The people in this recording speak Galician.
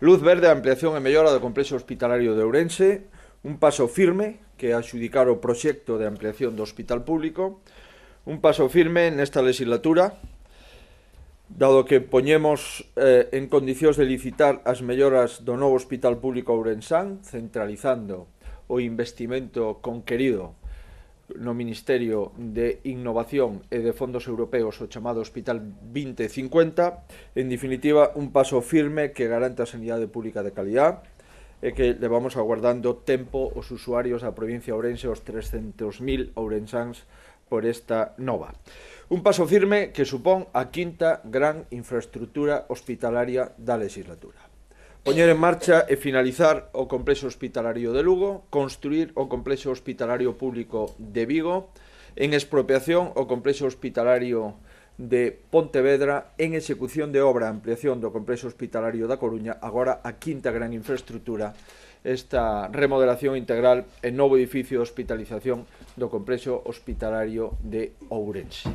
Luz verde a ampliación e mellora do complexo hospitalario de Ourense, un paso firme que axudicar o proxecto de ampliación do hospital público, un paso firme nesta legislatura, dado que poñemos eh, en condicións de licitar as melloras do novo hospital público ourensán, centralizando o investimento conquerido no Ministerio de Innovación e de Fondos Europeos o chamado Hospital 2050, en definitiva, un paso firme que garante a sanidade pública de calidad e que levamos aguardando tempo os usuarios da provincia de Ourense, os 300.000 ourensáns por esta nova. Un paso firme que supón a quinta gran infraestructura hospitalaria da legislatura poñer en marcha e finalizar o complexo hospitalario de Lugo, construir o complexo hospitalario público de Vigo, en expropiación o complexo hospitalario de Pontevedra, en execución de obra ampliación do complexo hospitalario da Coruña, agora a quinta gran infraestructura esta remodelación integral e novo edificio de hospitalización do complexo hospitalario de Ourense.